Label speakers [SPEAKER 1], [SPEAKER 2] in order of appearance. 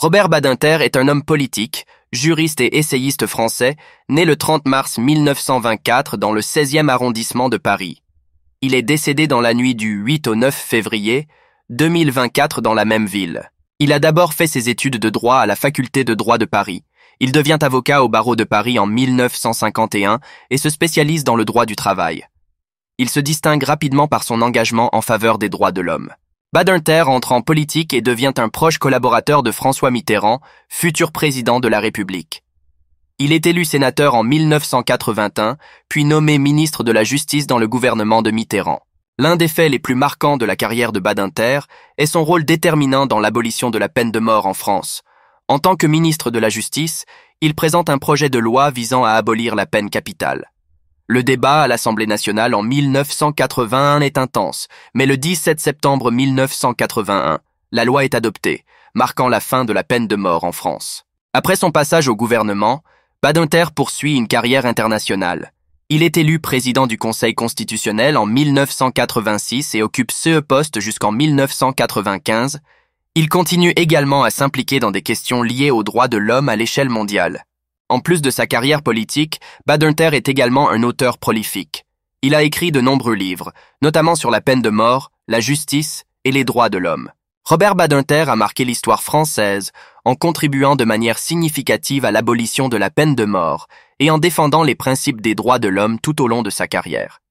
[SPEAKER 1] Robert Badinter est un homme politique, juriste et essayiste français, né le 30 mars 1924 dans le 16e arrondissement de Paris. Il est décédé dans la nuit du 8 au 9 février 2024 dans la même ville. Il a d'abord fait ses études de droit à la faculté de droit de Paris. Il devient avocat au barreau de Paris en 1951 et se spécialise dans le droit du travail. Il se distingue rapidement par son engagement en faveur des droits de l'homme. Badinter entre en politique et devient un proche collaborateur de François Mitterrand, futur président de la République. Il est élu sénateur en 1981, puis nommé ministre de la Justice dans le gouvernement de Mitterrand. L'un des faits les plus marquants de la carrière de Badinter est son rôle déterminant dans l'abolition de la peine de mort en France. En tant que ministre de la Justice, il présente un projet de loi visant à abolir la peine capitale. Le débat à l'Assemblée nationale en 1981 est intense, mais le 17 septembre 1981, la loi est adoptée, marquant la fin de la peine de mort en France. Après son passage au gouvernement, Badinter poursuit une carrière internationale. Il est élu président du Conseil constitutionnel en 1986 et occupe ce poste jusqu'en 1995. Il continue également à s'impliquer dans des questions liées aux droits de l'homme à l'échelle mondiale. En plus de sa carrière politique, Badinter est également un auteur prolifique. Il a écrit de nombreux livres, notamment sur la peine de mort, la justice et les droits de l'homme. Robert Badinter a marqué l'histoire française en contribuant de manière significative à l'abolition de la peine de mort et en défendant les principes des droits de l'homme tout au long de sa carrière.